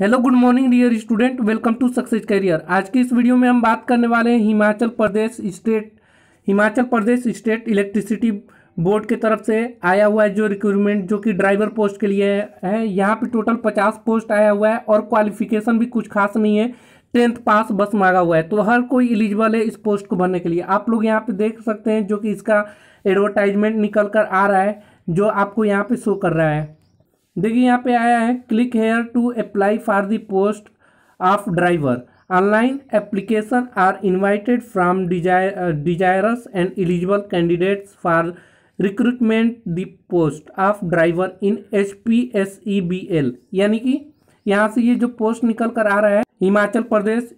hello good morning dear student welcome to success career आज की इस वीडियो में हम बात करने वाले हैं Himachal Pradesh state Himachal Pradesh state electricity board की तरफ से आया हुआ है जो रिक्रूटमेंट जो कि ड्राइवर पोस्ट के लिए है यहाँ पे टोटल पचास पोस्ट आया हुआ है और क्वालिफिकेशन भी कुछ खास नहीं है टेंथ पास बस मांगा हुआ है तो हर कोई एलिजिबल है इस पोस्ट को भरने के लिए आप लोग यहाँ पर देख सकते हैं जो कि इसका एडवर्टाइजमेंट निकल कर आ रहा है जो आपको यहाँ पर शो कर रहा है देखिए यहाँ पे आया है click here to apply for the post of driver online application are invited from desirous and eligible candidates for recruitment the post of driver in H P S E B L यानी कि यहाँ से ये जो post निकल कर आ रहा है Himachal Pradesh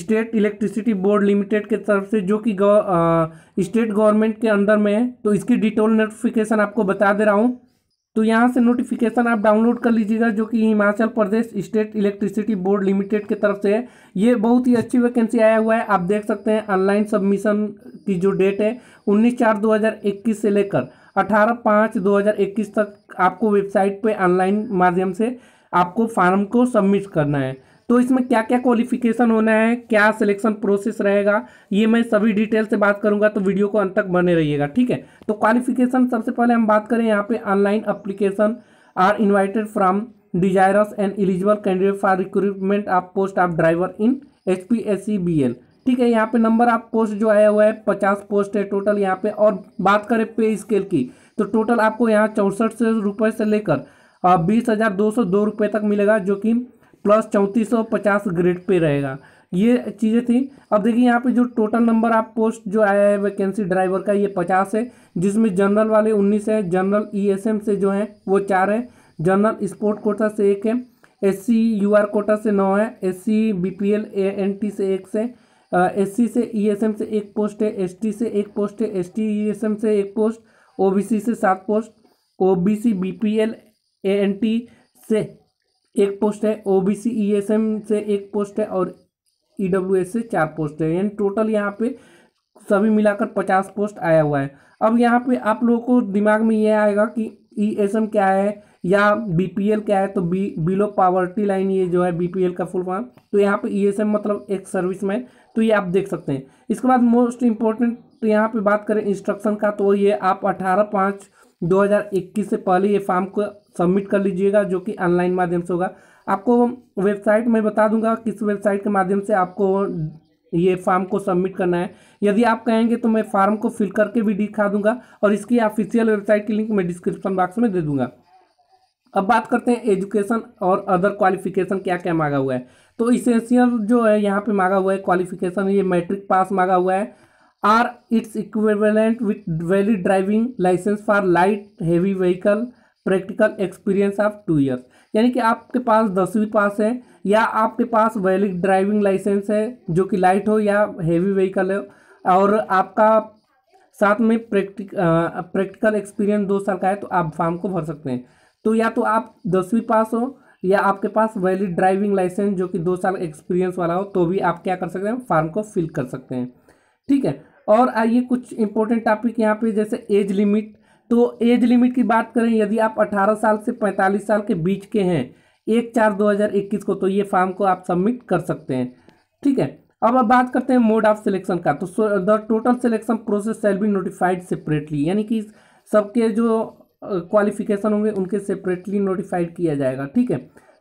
state electricity board limited के तरफ से जो कि स्टेट गवर्नमेंट के अंदर में है तो इसकी डिटेल नोटिफिकेशन आपको बता दे रहा हूँ तो यहाँ से नोटिफिकेशन आप डाउनलोड कर लीजिएगा जो कि Himachal Pradesh state electricity board limited की तरफ से है ये बहुत ही अच्छी वैकेंसी आया हुआ है आप देख सकते हैं ऑनलाइन सबमिशन की जो डेट है उन्नीस चार दो हज़ार इक्कीस से लेकर अठारह पाँच दो हज़ार इक्कीस तक आपको वेबसाइट पे ऑनलाइन माध्यम से आपको फार्म को सबमिट करना है तो इसमें क्या क्या क्वालिफिकेशन होना है क्या सिलेक्शन प्रोसेस रहेगा ये मैं सभी डिटेल से बात करूंगा तो वीडियो को अंत तक बने रहिएगा ठीक है तो क्वालिफिकेशन सबसे पहले हम बात करें यहाँ पे online application are invited from desirous and eligible candidate for recruitment of post of driver in H P S C B L ठीक है यहाँ पे नंबर ऑफ पोस्ट जो आया हुआ है पचास पोस्ट है टोटल यहाँ पे और बात करें पे स्केल की तो टोटल आपको यहाँ चौंसठ से रुपये से लेकर बीस हज़ार दो सौ दो रुपये तक मिलेगा जो कि प्लस चौंतीस सौ पचास ग्रेड पे रहेगा ये चीज़ें थी अब देखिए यहाँ पे जो टोटल नंबर आप पोस्ट जो आया है वैकेंसी ड्राइवर का ये पचास है जिसमें जनरल वाले उन्नीस है जनरल ईएसएम से जो है वो चार है जनरल स्पोर्ट कोटा से एक है एस सी कोटा से नौ है S C B P L A N T से एक से एस सी से ई एस एम से एक पोस्ट है एस टी से एक पोस्ट है S T E S M से एक पोस्ट ओ बी सी से सात post O B C B P L A N T से एक पोस्ट है ओबीसी ईएसएम e से एक पोस्ट है और ईडब्ल्यू e से चार पोस्ट है यानी टोटल यहाँ पे सभी मिलाकर पचास पोस्ट आया हुआ है अब यहाँ पे आप लोगों को दिमाग में ये आएगा कि ईएसएम e क्या है या बीपीएल क्या है तो बी बिलो पावर्टी लाइन ये जो है बीपीएल का फुल फॉर्म तो यहाँ पे ईएसएम मतलब एक सर्विस मैन तो ये आप देख सकते हैं इसके बाद मोस्ट इम्पोर्टेंट यहाँ पे बात करें इंस्ट्रक्शन का तो ये आप अठारह पाँच 2021 से पहले ये फॉर्म को सबमिट कर लीजिएगा जो कि ऑनलाइन माध्यम से होगा आपको वेबसाइट में बता दूंगा किस वेबसाइट के माध्यम से आपको ये फॉर्म को सबमिट करना है यदि आप कहेंगे तो मैं फॉर्म को फिल करके भी दिखा दूंगा और इसकी ऑफिशियल वेबसाइट की लिंक मैं डिस्क्रिप्शन बॉक्स में दे दूंगा अब बात करते हैं एजुकेशन और अदर क्वालिफिकेशन क्या क्या मांगा हुआ है तो इसेंशियल जो है यहाँ पे मांगा हुआ है क्वालिफिकेशन ये मैट्रिक पास मांगा हुआ है or its equivalent with valid driving licence for light heavy vehicle practical experience of two years यानी कि आपके पास दसवीं पास है या आपके पास वैलिड ड्राइविंग लाइसेंस है जो कि लाइट हो या हैवी व्हीकल है और आपका साथ में प्रैक्टिक प्रैक्टिकल एक्सपीरियंस दो साल का है तो आप फॉर्म को भर सकते हैं तो या तो आप दसवीं पास हो या आपके पास वैलिड ड्राइविंग लाइसेंस जो कि दो साल एक्सपीरियंस वाला हो तो भी आप क्या कर सकते हैं फॉर्म को फिल कर सकते हैं ठीक है और आइए कुछ इंपॉर्टेंट टॉपिक यहाँ पे जैसे एज लिमिट तो एज लिमिट की बात करें यदि आप 18 साल से 45 साल के बीच के हैं एक चार 2021 को तो ये फॉर्म को आप सबमिट कर सकते हैं ठीक है अब अब बात करते हैं मोड ऑफ सिलेक्शन का तो the total selection process shall be notified separately यानी कि सबके जो क्वालिफिकेशन होंगे उनके सेपरेटली नोटिफाइड किया जाएगा ठीक है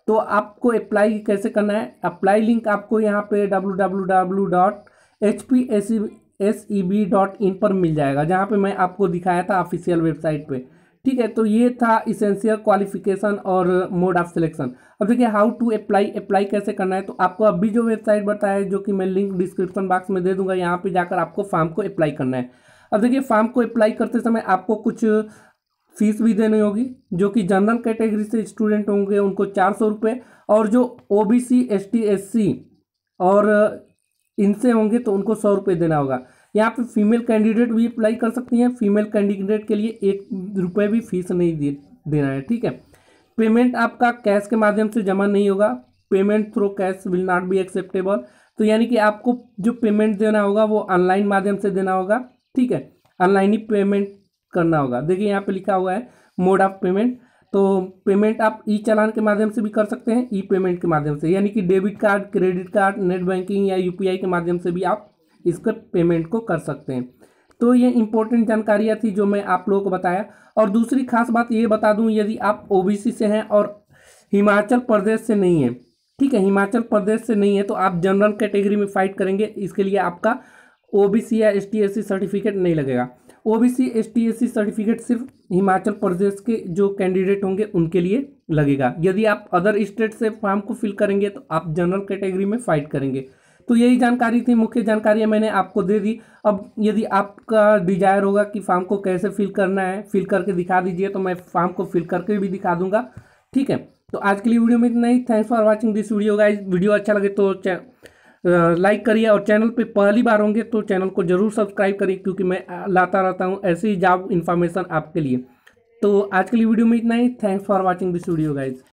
तो आपको अप्लाई कैसे करना है अप्लाई लिंक आपको यहाँ पे W W W dot H P S C S E B dot in पर मिल जाएगा जहाँ पे मैं आपको दिखाया था ऑफिशियल वेबसाइट पे ठीक है तो ये था इसेंशियल क्वालिफिकेशन और मोड ऑफ सिलेक्शन अब देखिए हाउ टू अप्लाई अप्लाई कैसे करना है तो आपको अभी जो वेबसाइट बताया है जो कि मैं लिंक डिस्क्रिप्शन बॉक्स में दे दूंगा यहाँ पे जाकर आपको फॉर्म को अप्लाई करना है अब देखिए फॉर्म को अप्लाई करते समय आपको कुछ फीस भी देनी होगी जो कि जनरल कैटेगरी से स्टूडेंट होंगे उनको चार सौ रुपये और जो O B C S T S C और इनसे होंगे तो उनको सौ रुपये देना होगा यहाँ पे फीमेल कैंडिडेट भी अप्लाई कर सकती हैं फीमेल कैंडिडेट के लिए एक रुपये भी फीस नहीं दे देना है ठीक है पेमेंट आपका कैश के माध्यम से जमा नहीं होगा payment through cash will not be acceptable तो यानी कि आपको जो पेमेंट देना होगा वो ऑनलाइन माध्यम से देना होगा ठीक है ऑनलाइन ही पेमेंट करना होगा देखिए यहाँ पे लिखा हुआ है मोड ऑफ पेमेंट तो पेमेंट आप ई चालान के माध्यम से भी कर सकते हैं ई पेमेंट के माध्यम से यानी कि debit card credit card net banking या यूपीआई के माध्यम से भी आप इसके पेमेंट को कर सकते हैं तो ये इंपॉर्टेंट जानकारियाँ थी जो मैं आप लोगों को बताया और दूसरी खास बात ये बता दूँ यदि आप ओ से हैं और हिमाचल प्रदेश से नहीं है ठीक है हिमाचल प्रदेश से नहीं है तो आप जनरल कैटेगरी में फाइट करेंगे इसके लिए आपका ओबीसी या एस टी सर्टिफिकेट नहीं लगेगा ओबीसी एसटीएससी सर्टिफिकेट सिर्फ हिमाचल प्रदेश के जो कैंडिडेट होंगे उनके लिए लगेगा यदि आप अदर स्टेट से फॉर्म को फिल करेंगे तो आप जनरल कैटेगरी में फाइट करेंगे तो यही जानकारी थी मुख्य जानकारी मैंने आपको दे दी अब यदि आपका डिजायर होगा कि फॉर्म को कैसे फिल करना है फिल करके दिखा दीजिए तो मैं फॉर्म को फिल करके भी दिखा दूंगा ठीक है तो आज के लिए वीडियो में इतना ही thanks for watching this video guys video अच्छा लगे तो लाइक करिए और चैनल पे पहली बार होंगे तो चैनल को ज़रूर सब्सक्राइब करिए क्योंकि मैं लाता रहता हूँ ऐसे ही जॉब इन्फॉर्मेशन आपके लिए तो आज के लिए वीडियो में इतना ही thanks for watching this video guys